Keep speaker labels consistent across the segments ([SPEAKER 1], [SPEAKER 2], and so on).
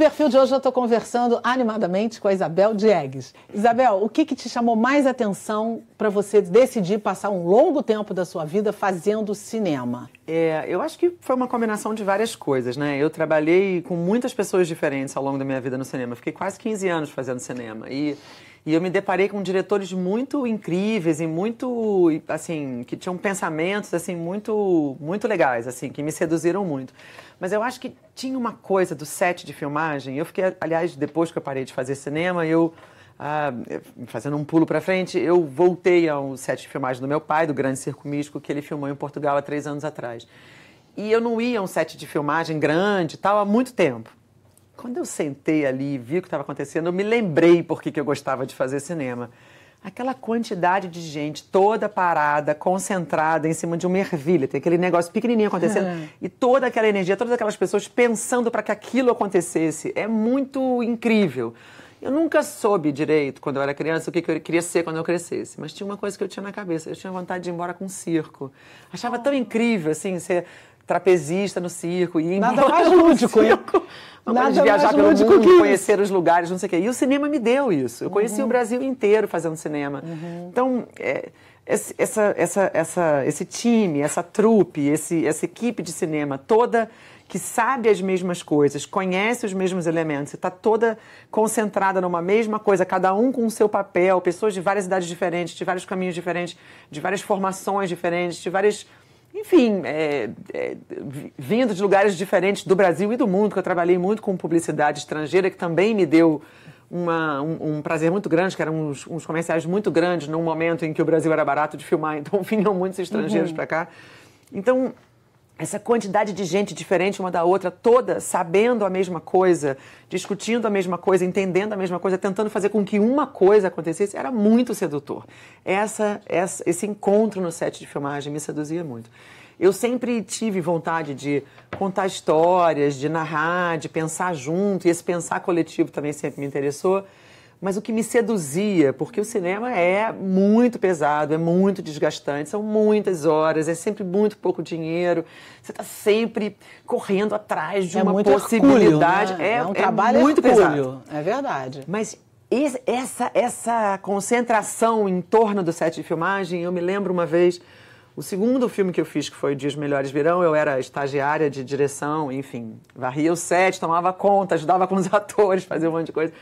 [SPEAKER 1] perfil de hoje eu estou conversando animadamente com a Isabel Diegues. Isabel, o que, que te chamou mais atenção para você decidir passar um longo tempo da sua vida fazendo cinema?
[SPEAKER 2] É, eu acho que foi uma combinação de várias coisas, né? Eu trabalhei com muitas pessoas diferentes ao longo da minha vida no cinema. fiquei quase 15 anos fazendo cinema e e eu me deparei com diretores muito incríveis e muito, assim, que tinham pensamentos, assim, muito, muito legais, assim, que me seduziram muito. Mas eu acho que tinha uma coisa do set de filmagem. Eu fiquei, aliás, depois que eu parei de fazer cinema, eu ah, fazendo um pulo para frente, eu voltei ao set de filmagem do meu pai, do Grande Circo Místico, que ele filmou em Portugal há três anos atrás. E eu não ia a um set de filmagem grande tal há muito tempo. Quando eu sentei ali e vi o que estava acontecendo, eu me lembrei por que eu gostava de fazer cinema aquela quantidade de gente toda parada, concentrada em cima de uma ervilha, tem aquele negócio pequenininho acontecendo uhum. e toda aquela energia, todas aquelas pessoas pensando para que aquilo acontecesse, é muito incrível. Eu nunca soube direito, quando eu era criança, o que eu queria ser quando eu crescesse. Mas tinha uma coisa que eu tinha na cabeça. Eu tinha vontade de ir embora com um circo. Achava tão ah. incrível, assim, ser trapezista no circo, e Nada mais lúdico, circo. Nada de viajar pelo mundo, conhecer isso. os lugares, não sei o quê. E o cinema me deu isso. Eu uhum. conheci uhum. o Brasil inteiro fazendo cinema. Uhum. Então, é, essa, essa, essa, esse time, essa trupe, esse, essa equipe de cinema toda que sabe as mesmas coisas, conhece os mesmos elementos, está toda concentrada numa mesma coisa, cada um com o seu papel, pessoas de várias idades diferentes, de vários caminhos diferentes, de várias formações diferentes, de várias enfim, é, é, vindo de lugares diferentes do Brasil e do mundo, que eu trabalhei muito com publicidade estrangeira, que também me deu uma, um, um, prazer muito grande, que eram uns, uns, comerciais muito grandes num momento em que o Brasil era barato de filmar, então vinham muitos estrangeiros uhum. para cá. Então, essa quantidade de gente diferente uma da outra, toda sabendo a mesma coisa, discutindo a mesma coisa, entendendo a mesma coisa, tentando fazer com que uma coisa acontecesse, era muito sedutor. Essa, essa esse encontro no set de filmagem me seduzia muito. Eu sempre tive vontade de contar histórias, de narrar, de pensar junto, e esse pensar coletivo também sempre me interessou. Mas o que me seduzia, porque o cinema é muito pesado, é muito desgastante, são muitas horas, é sempre muito pouco dinheiro, você está sempre correndo atrás de é uma possibilidade. Hercúleo, né? é, é, um é trabalho muito hercúleo. pesado. É verdade. Mas esse, essa, essa concentração em torno do set de filmagem, eu me lembro uma vez, o segundo filme que eu fiz, que foi Dias Melhores Virão, eu era estagiária de direção, enfim, varria o set, tomava conta, ajudava com os atores, fazia um monte de coisa.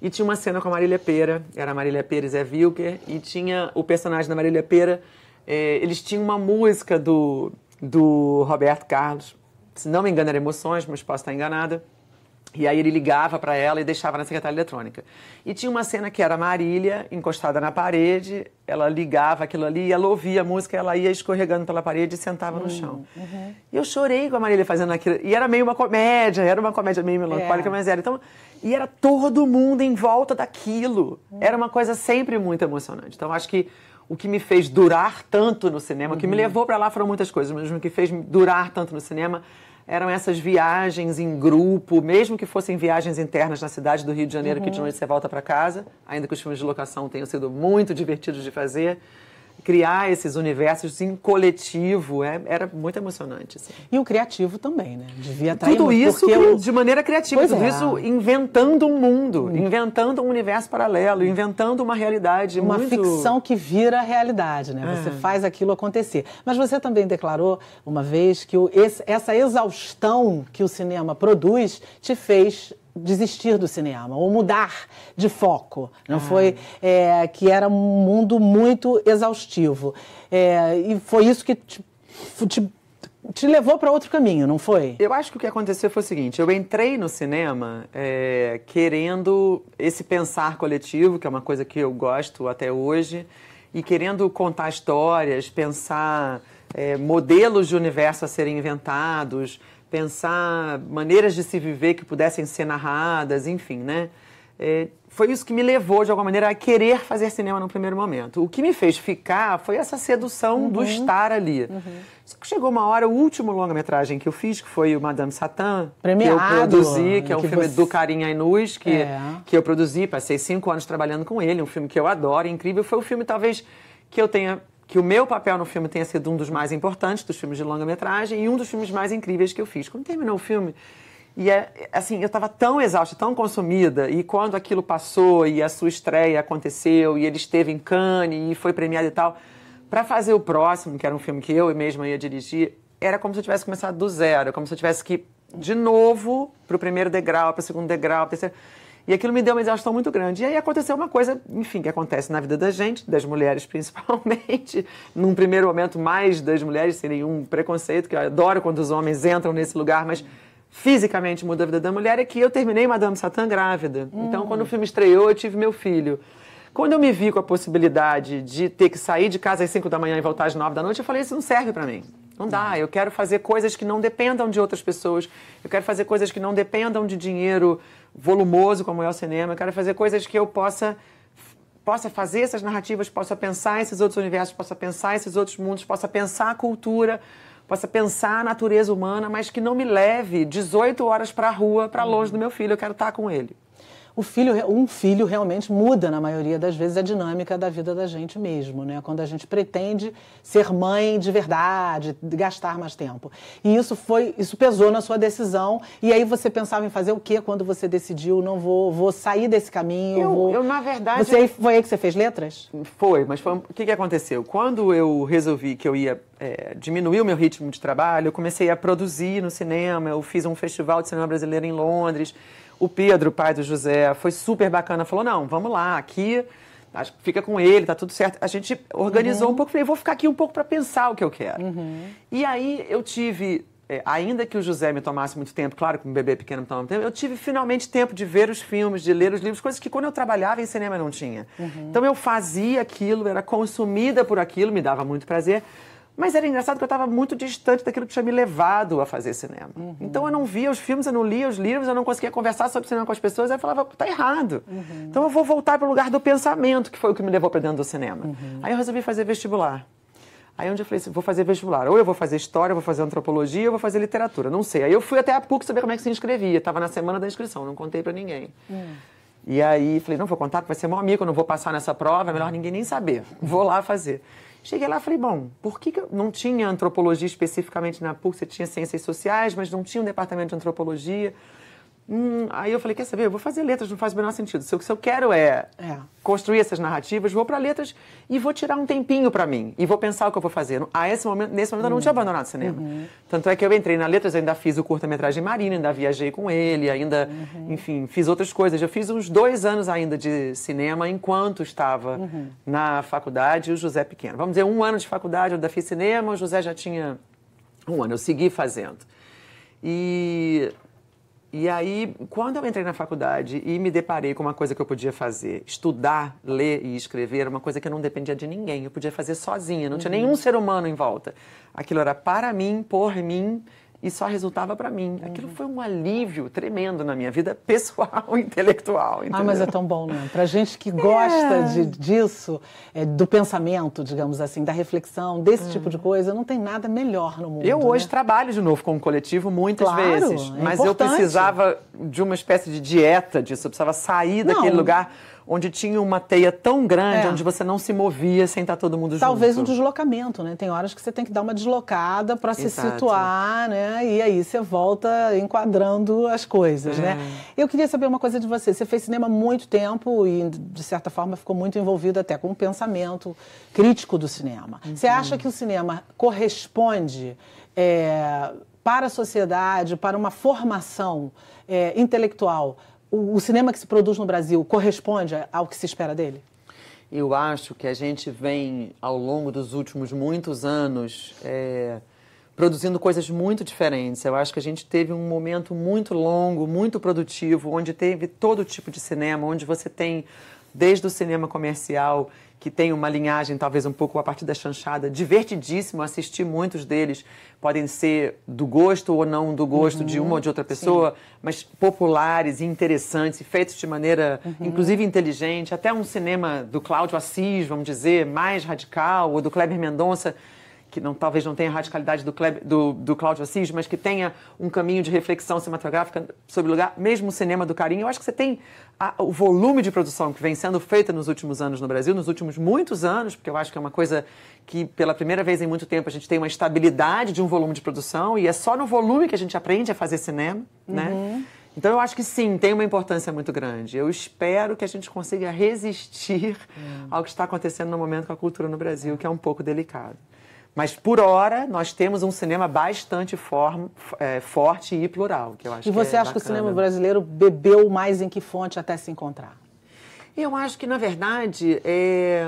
[SPEAKER 2] E tinha uma cena com a Marília Pera, era a Marília Pera e Zé Vilker, e tinha o personagem da Marília Pera, eh, eles tinham uma música do, do Roberto Carlos, se não me engano era Emoções, mas posso estar enganada, e aí ele ligava para ela e deixava na secretária eletrônica. E tinha uma cena que era Marília encostada na parede, ela ligava aquilo ali, ela ouvia a música, ela ia escorregando pela parede e sentava no hum, chão. Uhum. E eu chorei com a Marília fazendo aquilo. E era meio uma comédia, era uma comédia meio melancólica, é. mas era. Então, e era todo mundo em volta daquilo. Hum. Era uma coisa sempre muito emocionante. Então acho que o que me fez durar tanto no cinema, uhum. o que me uhum. levou para lá foram muitas coisas, mas o que fez durar tanto no cinema eram essas viagens em grupo, mesmo que fossem viagens internas na cidade do Rio de Janeiro, uhum. que de uhum. noite você volta para casa, ainda que os filmes de locação tenham sido muito divertidos de fazer criar esses universos em coletivo. É, era muito emocionante. Assim. E o criativo também,
[SPEAKER 1] né? Devia estar tá Tudo isso eu... de
[SPEAKER 2] maneira criativa, pois tudo é. isso inventando um mundo, hum. inventando um universo paralelo, inventando uma realidade.
[SPEAKER 1] Uma muito... ficção que vira realidade, né? Você é. faz aquilo acontecer. Mas você também declarou uma vez que o, esse, essa exaustão que o cinema produz te fez desistir do cinema ou mudar de foco. Não ah. foi é, que era um mundo muito exaustivo é, e foi isso que te, te, te levou para outro caminho, não foi?
[SPEAKER 2] Eu acho que o que aconteceu foi o seguinte: eu entrei no cinema é, querendo esse pensar coletivo, que é uma coisa que eu gosto até hoje, e querendo contar histórias, pensar é, modelos de universo a serem inventados pensar maneiras de se viver que pudessem ser narradas, enfim, né? É, foi isso que me levou, de alguma maneira, a querer fazer cinema no primeiro momento. O que me fez ficar foi essa sedução uhum. do estar ali. Uhum. Só que chegou uma hora, o último longa-metragem que eu fiz, que foi o Madame Satã, Premiado, que eu produzi, que é um que filme você... do Carinha Inus, que, é. que eu produzi, passei cinco anos trabalhando com ele, um filme que eu adoro, é incrível. Foi o filme, talvez, que eu tenha que o meu papel no filme tenha sido um dos mais importantes dos filmes de longa-metragem e um dos filmes mais incríveis que eu fiz. Quando terminou o filme, e é, assim, eu estava tão exausta, tão consumida, e quando aquilo passou e a sua estreia aconteceu e ele esteve em Cannes e foi premiado e tal, para fazer o próximo, que era um filme que eu mesma ia dirigir, era como se eu tivesse começado do zero, como se eu tivesse que de novo para o primeiro degrau, para o segundo degrau, para o terceiro e aquilo me deu uma exaustão muito grande. E aí aconteceu uma coisa, enfim, que acontece na vida da gente, das mulheres principalmente, num primeiro momento mais das mulheres, sem nenhum preconceito, que eu adoro quando os homens entram nesse lugar, mas fisicamente muda a vida da mulher, é que eu terminei Madame Satã grávida. Hum. Então, quando o filme estreou, eu tive meu filho. Quando eu me vi com a possibilidade de ter que sair de casa às 5 da manhã e voltar às 9 da noite, eu falei, isso não serve para mim. Não dá. Eu quero fazer coisas que não dependam de outras pessoas. Eu quero fazer coisas que não dependam de dinheiro volumoso, como é o cinema. Eu quero fazer coisas que eu possa possa fazer essas narrativas, possa pensar esses outros universos, possa pensar esses outros mundos, possa pensar a cultura, possa pensar a natureza humana, mas que não me leve 18 horas para a rua, para longe uhum. do meu filho. Eu quero estar tá com ele
[SPEAKER 1] o filho, um filho realmente muda, na maioria das vezes, a dinâmica da vida da gente mesmo, né? Quando a gente pretende ser mãe de verdade, gastar mais tempo. E isso foi, isso pesou na sua decisão. E aí você pensava em fazer o que quando você decidiu, não vou, vou sair desse caminho? Eu, vou... eu na
[SPEAKER 2] verdade. Você, foi aí que você fez letras? Foi, mas foi, o que, que aconteceu? Quando eu resolvi que eu ia é, diminuir o meu ritmo de trabalho, eu comecei a produzir no cinema, eu fiz um festival de cinema brasileiro em Londres o Pedro, pai do José, foi super bacana, falou: não, vamos lá, aqui fica com ele, tá tudo certo. A gente organizou uhum. um pouco, falei, vou ficar aqui um pouco para pensar o que eu quero. Uhum. E aí eu tive, é, ainda que o José me tomasse muito tempo, claro que um bebê pequeno me toma tempo, eu tive finalmente tempo de ver os filmes, de ler os livros, coisas que quando eu trabalhava em cinema não tinha. Uhum. Então eu fazia aquilo, era consumida por aquilo, me dava muito prazer. Mas era engraçado que eu estava muito distante daquilo que tinha me levado a fazer cinema. Uhum. Então eu não via os filmes, eu não lia os livros, eu não conseguia conversar sobre cinema com as pessoas. Aí eu falava, tá errado. Uhum. Então eu vou voltar para o lugar do pensamento, que foi o que me levou para dentro do cinema. Uhum. Aí eu resolvi fazer vestibular. Aí onde eu falei assim, vou fazer vestibular. Ou eu vou fazer história, vou fazer antropologia, eu vou fazer literatura, não sei. Aí eu fui até a PUC saber como é que se inscrevia. Estava na semana da inscrição, não contei para ninguém. Hum. E aí falei, não, vou contar que vai ser meu amigo, eu não vou passar nessa prova, é melhor ninguém nem saber. Vou lá fazer. Cheguei lá e falei, bom, por que, que não tinha antropologia especificamente na PUC? Você tinha ciências sociais, mas não tinha um departamento de antropologia. Hum, aí eu falei, quer saber, eu vou fazer letras, não faz o menor sentido. Se, o que eu quero é, é. construir essas narrativas, vou para letras e vou tirar um tempinho para mim. E vou pensar o que eu vou fazer. A ah, esse momento, nesse momento uhum. eu não tinha uhum. abandonado o cinema. Uhum. Tanto é que eu entrei na letras, ainda fiz o curta-metragem Marina, ainda viajei com ele, ainda, uhum. enfim, fiz outras coisas. Eu fiz uns dois anos ainda de cinema enquanto estava uhum. na faculdade e o José pequeno. Vamos dizer, um ano de faculdade eu ainda fiz cinema, o José já tinha um ano. Eu segui fazendo. E e aí, quando eu entrei na faculdade e me deparei com uma coisa que eu podia fazer, estudar, ler e escrever, era uma coisa que não dependia de ninguém, eu podia fazer sozinha, não uhum. tinha nenhum ser humano em volta. Aquilo era para mim, por mim e só resultava para mim. Aquilo uhum. foi um alívio tremendo na minha vida pessoal, intelectual. Entendeu? Ah, mas é tão bom,
[SPEAKER 1] né? Para gente que gosta é. de, disso, é, do pensamento, digamos assim, da reflexão, desse uhum. tipo de coisa, não tem nada melhor no
[SPEAKER 2] mundo. Eu né? hoje né? trabalho de novo com o coletivo muitas claro, vezes, é mas é eu precisava de uma espécie de dieta disso, eu precisava sair não. daquele lugar onde tinha uma teia tão grande, é. onde você não se movia sem estar tá todo mundo Talvez junto. Talvez um
[SPEAKER 1] deslocamento, né? Tem horas que você tem que dar uma deslocada para se situar, né? E aí você volta enquadrando as coisas, é. né? Eu queria saber uma coisa de você. Você fez cinema há muito tempo e, de certa forma, ficou muito envolvido até com o pensamento crítico do cinema. Uhum. Você acha que o cinema corresponde... É, para a sociedade, para uma formação é, intelectual
[SPEAKER 2] o, cinema que se produz no Brasil corresponde ao que se espera dele? Eu acho que a gente vem, ao longo dos últimos muitos anos, é, produzindo coisas muito diferentes. Eu acho que a gente teve um momento muito longo, muito produtivo, onde teve todo tipo de cinema, onde você tem desde o cinema comercial, que tem uma linhagem talvez um pouco a partir da chanchada, divertidíssimo assistir muitos deles, podem ser do gosto ou não do gosto uhum, de uma uhum. ou de outra pessoa, sim. mas populares e interessantes, feitos de maneira uhum. inclusive inteligente, até um cinema do Cláudio Assis, vamos dizer, mais radical, ou do Kleber Mendonça, que não, talvez não tenha a radicalidade do, Kleber, do, do Cláudio Assis, mas que tenha um caminho de reflexão cinematográfica sobre o lugar, mesmo o cinema do carinho. Eu acho que você tem a, o volume de produção que vem sendo feita nos últimos anos no Brasil, nos últimos muitos anos, porque eu acho que é uma coisa que pela primeira vez em muito tempo a gente tem uma estabilidade de um volume de produção e é só no volume que a gente aprende a fazer cinema, né? uhum. né? Então eu acho que sim, tem uma importância muito grande. Eu espero que a gente consiga resistir hum. ao que está acontecendo no momento com a cultura no Brasil, que é um pouco delicado. Mas, por hora, nós temos um cinema bastante form, é, forte e plural, que eu acho E você que é acha bacana. que o cinema brasileiro
[SPEAKER 1] bebeu mais em que fonte até se encontrar?
[SPEAKER 2] Eu acho que, na verdade, é,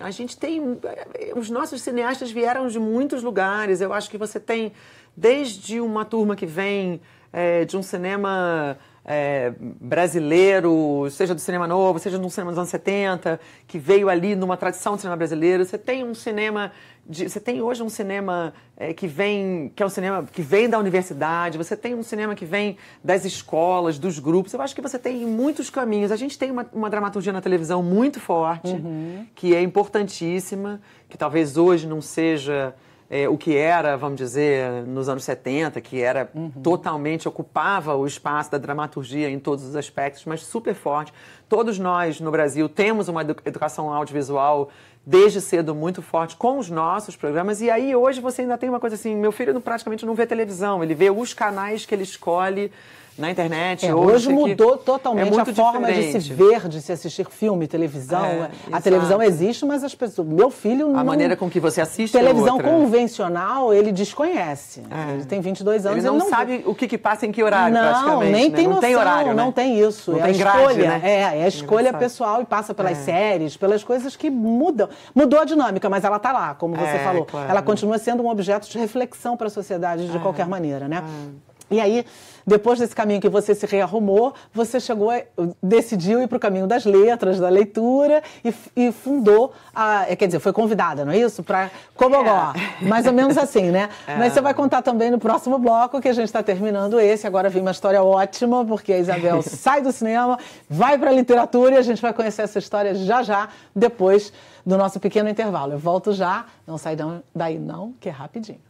[SPEAKER 2] a gente tem. É, os nossos cineastas vieram de muitos lugares. Eu acho que você tem desde uma turma que vem é, de um cinema é, brasileiro, seja do cinema novo, seja de um cinema dos anos 70, que veio ali numa tradição do cinema brasileiro. Você tem um cinema, de, você tem hoje um cinema é, que vem, que é um cinema que vem da universidade, você tem um cinema que vem das escolas, dos grupos. Eu acho que você tem muitos caminhos. A gente tem uma, uma dramaturgia na televisão muito forte, uhum. que é importantíssima, que talvez hoje não seja é, o que era, vamos dizer, nos anos 70, que era uhum. totalmente, ocupava o espaço da dramaturgia em todos os aspectos, mas super forte. Todos nós no Brasil temos uma educação audiovisual desde cedo muito forte com os nossos programas. E aí hoje você ainda tem uma coisa assim: meu filho praticamente não vê televisão, ele vê os canais que ele escolhe na internet. É, hoje mudou é totalmente é a forma diferente. de se ver,
[SPEAKER 1] de se assistir filme, televisão. É, a televisão existe, mas as pessoas. Meu filho não. A maneira com que você assiste. É televisão convencional, ele desconhece. É. Ele tem 22 anos. Ele não, ele não sabe o que, que, passa em que horário, não, praticamente. Nem né? tem não noção, tem horário. Né? Não tem isso. Não é tem a grade, escolha. Né? É, a escolha pessoal e passa pelas séries, pelas coisas que mudam. Mudou a dinâmica, mas ela está lá, como você é, falou. Claro. Ela continua sendo um objeto de reflexão para a sociedade, de é, qualquer maneira, né? É. E aí, depois desse caminho que você se rearrumou, você chegou, a, eh, decidiu ir para o caminho das letras, da leitura e, e, fundou, a, eh, quer dizer, foi convidada, não é isso? Para Comogó, é. mais ou menos assim, né? É. Mas você vai contar também no próximo bloco, que a gente está terminando esse, agora vem uma história ótima, porque a Isabel sai do cinema, vai para a literatura e a gente vai conhecer essa história já já, depois do nosso pequeno intervalo. Eu volto já, não sai daí não, que é rapidinho.